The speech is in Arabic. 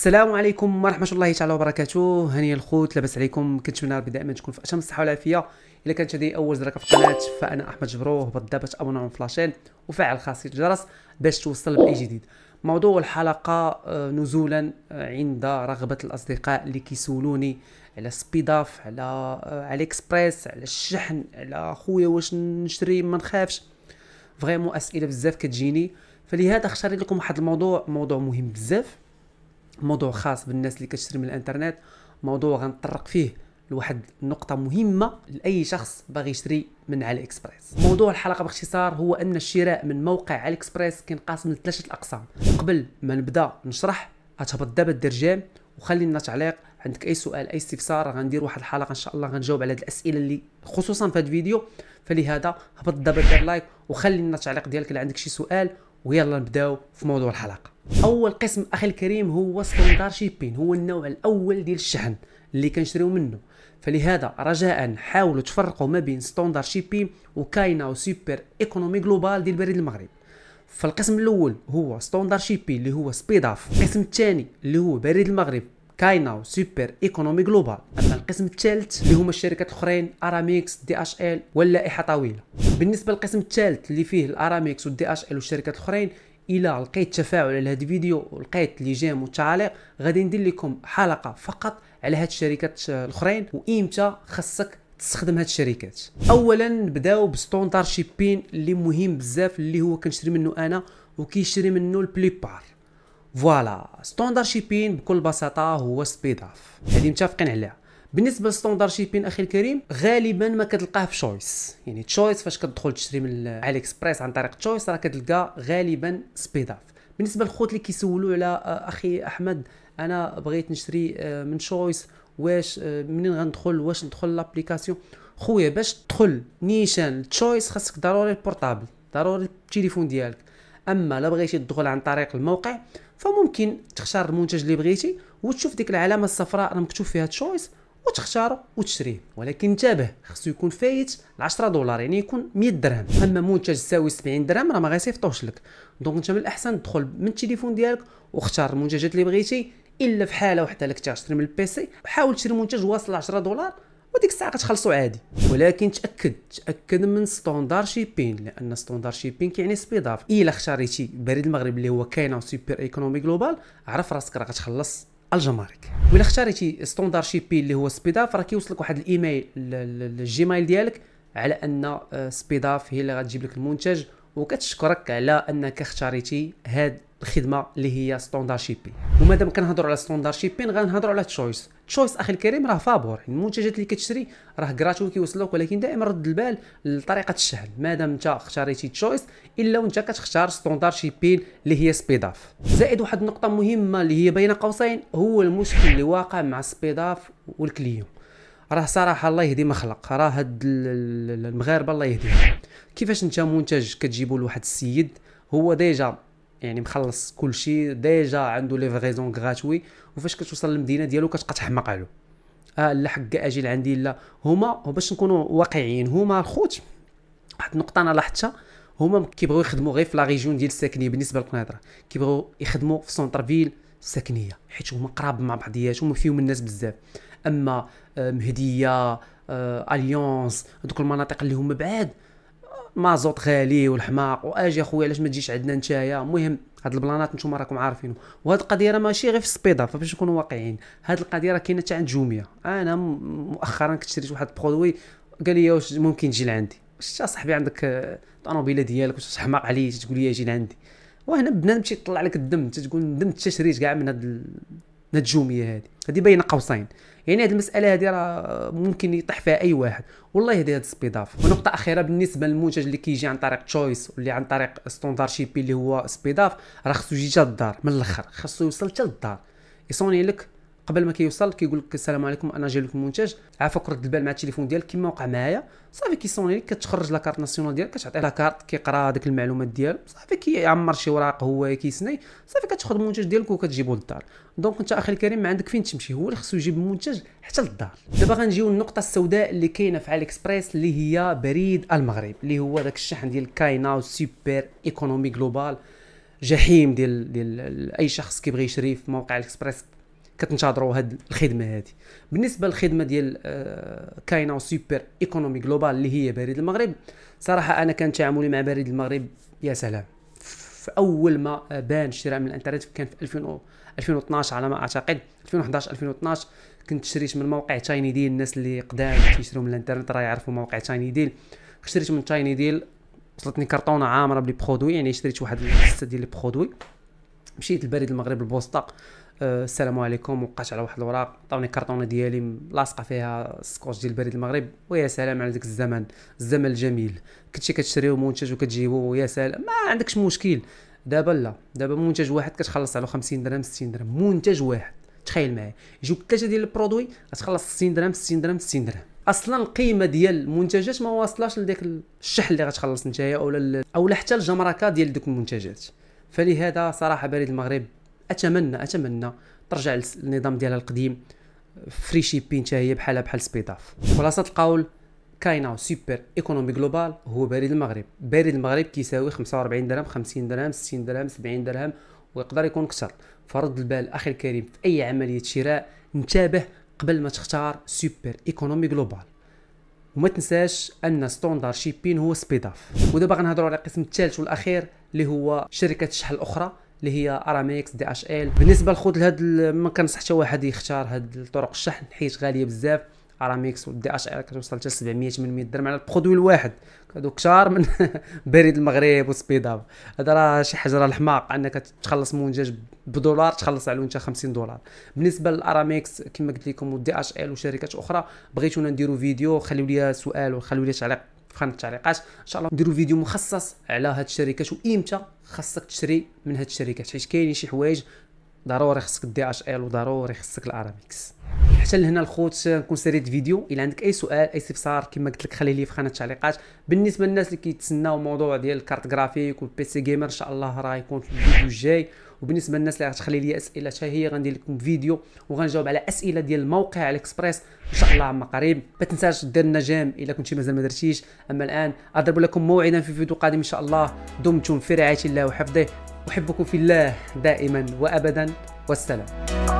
السلام عليكم ورحمه الله تعالى وبركاته هنيا الخوت لاباس عليكم كنتمنى ربي دائما تكون في أشم الصحه والعافيه الا كانت هذه اول زرقه في القناه فانا احمد جبروه بالضبط تابوناو نعم في لاشين وفعل خاصيه الجرس باش توصل باي جديد موضوع الحلقه آه، نزولا آه، عند رغبه الاصدقاء اللي كيسولوني على سبيداف على آه، على اكسبريس على الشحن على خويا واش نشري ما نخافش فغيمون اسئله بزاف كتجيني فلهذا اختاريت لكم واحد الموضوع موضوع مهم بزاف موضوع خاص بالناس اللي كتشتري من الانترنت موضوع غنطرق فيه لواحد النقطه مهمه لاي شخص باغي يشري من علي اكسبريس موضوع الحلقه باختصار هو ان الشراء من موقع علي اكسبريس كينقسم لثلاثه الاقسام قبل ما نبدا نشرح اتهبط دابا دير جيم وخلي لنا تعليق عندك اي سؤال اي استفسار غندير واحد الحلقه ان شاء الله غنجاوب على هاد الاسئله اللي خصوصا في هذا الفيديو فلهذا هبط دابا دير لايك وخلي لنا تعليق ديالك الا عندك شي سؤال ويلا نبداو في موضوع الحلقه اول قسم اخي الكريم هو ستاندار شيبين هو النوع الاول ديال الشحن اللي كنشريو منه فلهذا رجاء حاولوا تفرقوا ما بين ستاندار شيبين وكاينا وسوبر ايكونومي جلوبال ديال بريد المغرب فالقسم الاول هو ستاندار شيبين اللي هو سبيداف القسم الثاني اللي هو بريد المغرب كاينا سوبر ايكونومي جلوبال اما القسم الثالث اللي هما الشركات الاخرين اراميكس دي اش ال واللائحه طويله بالنسبه للقسم الثالث اللي فيه الاراميكس والدي اش ال والشركات الاخرين الى لقيت تفاعل على هذا الفيديو ولقيت لي جيم وتعاليق غادي ندير لكم حلقه فقط على هاد الشركات الاخرين وامتى خصك تستخدم هاد الشركات اولا نبداو بستوندار شيبين اللي مهم بزاف اللي هو كنشري منه انا وكيشري منه البليبار فوالا ستوندر شيبين بكل بساطه هو سبيد اف هذه متفقين عليها بالنسبه للستوندر شيبين اخي الكريم غالبا ما كتلقاه في شويس يعني تشويس فاش كتدخل تشري من علي اكسبريس عن طريق تشويس راه كتلقى غالبا سبيد اف بالنسبه للخوت اللي كيسولوا على اخي احمد انا بغيت نشري من شويس واش منين غندخل واش ندخل لابليكاسيون خويا باش تدخل نيشان تشويس خاصك ضروري البورطابل ضروري التليفون ديالك اما لا بغيتي تدخل عن طريق الموقع فممكن تختار المنتج اللي بغيتي وتشوف ديك العلامه الصفراء راه مكتوب فيها تشويس وتختار وتشريه ولكن انتبه خصو يكون فايت 10 دولار يعني يكون 100 درهم اما منتج ساوي 70 درهم راه ما غيصيفطوش لك دونك انت من الاحسن تدخل من التليفون ديالك واختار المنتجات اللي بغيتي الا في حاله وحده لك تشري من البيسي حاول تشري منتج واصل 10 دولار وديك الساعه كتخلصو عادي ولكن تاكد تاكد من ستوندار شيبين لان ستوندار شيبين كيعني سبيد اب الا اختاريتي بريد المغرب اللي هو كاين او سوبر ايكونومي جلوبال عرف راسك راه غتخلص الجمارك ولا اختاريتي ستوندار شيبين اللي هو سبيداف راه كيوصلك واحد الايميل للجيميل ديالك على ان سبيداف آه، هي اللي غتجيب لك المنتج وكتشكرك على انك اختاريتي هاد الخدمه اللي هي ستوندار شيبين ومادام كنهضروا على ستوندار شيبين غنهضروا على تشويس تشويس اخي الكريم راه فابور المنتجات اللي كتشري راه كراتو كيوصلوك ولكن دائما رد البال لطريقه الشحن مادام انت اختاريتي تشويس الا وانت كتختار ستوندار شيبين اللي هي سبيداف زائد واحد النقطه مهمه اللي هي بين قوسين هو المشكل اللي واقع مع سبيداف والكليون راه صراحه الله يهدي ما خلق راه هاد المغاربه الله يهديهم كيفاش انت منتج كتجيبو لواحد السيد هو ديجا يعني مخلص كل شيء ديجا عنده ليفريزون غراتوي وفاش كتوصل للمدينه ديالو كتبقى تحمق عليه اه لا حق اجي لعندي لا هما باش نكونوا واقعيين هما الخوت واحد النقطه انا لاحظتها هما كيبغيو يخدموا غير في لا ريجون ديال الساكنيه بالنسبه للقنيطره كيبغيو يخدموا في سونتر فيل الساكنيه حيت هما قراب مع بعضياتهم وفيهم الناس بزاف اما آه، مهديه آه، اليونس دوك المناطق اللي هما بعاد آه، مازوط غالي والحماق واجي اخويا علاش ما تجيش عندنا نتايا المهم هاد البلانات نتوما راكم عارفينهم وهاد القضيه ماشي غير في السبيده فباش نكونوا واقعيين هاد القضيه راه كاينه حتى عند جوميا انا مؤخرا كنت شريت واحد البرودوي قال لي واش ممكن تجي لعندي واش صاحبي عندك الطوموبيله ديالك واش حماق عليا تقول لي اجي لعندي وهنا بنادم تيطلع لك الدم تتقول ندمت حتى شريت كاع من هاد النجوميه هذه هذه بين قوسين يعني هذه المساله هذه راه ممكن يطيح فيها اي واحد والله هذه هذه سبيداف ونقطه اخيره بالنسبه للمنتج اللي كيجي عن طريق تشويس واللي عن طريق ستوندار شيبي اللي هو سبيداف راه خصو يجي حتى الدار من الاخر خصو يوصل حتى الدار يصوني لك قبل ما كيوصل كيقول لك السلام عليكم انا جاي لك المنتج عافاك رد البال مع التليفون ديالك كما وقع معايا صافي كيصوني لك كتخرج لاكارت ناسيونال ديالك كتعطيه لاكارت كيقرا هذيك المعلومات ديالو صافي كيعمر شي وراق هو كيسني صافي كتاخذ المنتج ديالك وكتجيبو للدار دونك انت اخي الكريم ما عندك فين تمشي هو اللي خصو يجيب المنتج حتى للدار دابا غنجيو للنقطه السوداء اللي كاينه في علي اكسبريس اللي هي بريد المغرب اللي هو داك الشحن ديال كاينا سوبر ايكونومي جلوبال جحيم ديال ديال اي شخص كيبغي يشري في موقع الاكسبريس كتنتظروا هاد الخدمه هذه بالنسبه للخدمه ديال آه، كاينه سوبر ايكونومي جلوبال اللي هي بريد المغرب صراحه انا كان تعاملي مع بريد المغرب يا سلام في اول ما آه، بان الشراء من الانترنت كان في 2000 2012 على ما اعتقد 2011 2012 كنت شريت من موقع تشايني ديل الناس اللي قدام تيشريو من الانترنت راه يعرفوا موقع تشايني ديل شريت من تشايني ديل وصلتني كرطونه عامره بلي برودوي يعني شريت واحد السته ديال البرودوي مشيت لبريد المغرب البوسطه آه، السلام عليكم وقعت على واحد الوراق عطاوني كارطونه ديالي لاصقه فيها سكوتش ديال بريد المغرب ويا سلام على ذاك الزمن الزمن الجميل كنتي كتشريو منتج وكتجيبو ويا سلام ما عندكش مشكل دابا لا دابا منتج واحد كتخلص على 50 درهم 60 درهم منتج واحد تخيل معايا يجيوك ثلاثه ديال البرودوي غتخلص 60 درهم 60 درهم 60 درهم اصلا القيمه ديال المنتجات ما واصلاش لذاك الشحن اللي غتخلص نتايا اولا اولا حتى الجمركه ديال دوك المنتجات فلهذا صراحه بريد المغرب اتمنى اتمنى ترجع للنظام ديالها القديم فري شيبين حتى هي بحالها بحال سبيداف خلاصه القول كاينه سوبر ايكونومي جلوبال هو بريد المغرب بريد المغرب كيساوي 45 درهم 50 درهم 60 درهم 70 درهم ويقدر يكون اكثر فرد البال اخي الكريم في اي عمليه شراء انتبه قبل ما تختار سوبر ايكونومي جلوبال وما تنساش ان ستوندار شيبين هو سبيداف ودابا غنهضروا على القسم الثالث والاخير اللي هو شركه الشحن الاخرى اللي هي اراميكس دي اش ال بالنسبه للخوت لهاد ما كنصح حتى واحد يختار هاد طرق الشحن حيت غاليه بزاف اراميكس والدي اش ال كتوصل حتى 700 800 درهم على البرودوي الواحد هادو كثار من بريد المغرب وسبيداب هذا راه شي حاجه راه الحماق انك تخلص منتج بدولار تخلص عليه انت 50 دولار بالنسبه للاراميكس كما قلت لكم ودي اش ال وشركات اخرى بغيتونا نديرو فيديو خليو لي سؤال وخليو لي تعليق خانه التعليقات ان شاء الله نديرو فيديو مخصص على هاد الشركات وامتى خاصك تشري من هاد الشركات حيت كاينين شي حوايج ضروري خصك الدي اش ال وضروري خصك الارامكس حتى لهنا الخوت نكون سريت فيديو الا عندك اي سؤال اي استفسار كما قلت لك خليه لي في خانه التعليقات بالنسبه للناس اللي كيتسناو موضوع ديال الكارت جرافيك والبي سي جيمر ان شاء الله راه يكون في الفيديو الجاي وبالنسبه للناس اللي غتخلي لي اسئله حتى هي غندير لكم فيديو وغنجاوب على اسئله ديال الموقع الاكسبريس ان شاء الله عما قريب ما تنساش دير لنا جيم الا كنتي مازال ما درتيش اما الان اضرب لكم موعدا في فيديو قادم ان شاء الله دمتم في رعايه الله وحفظه احبكم في الله دائما وابدا والسلام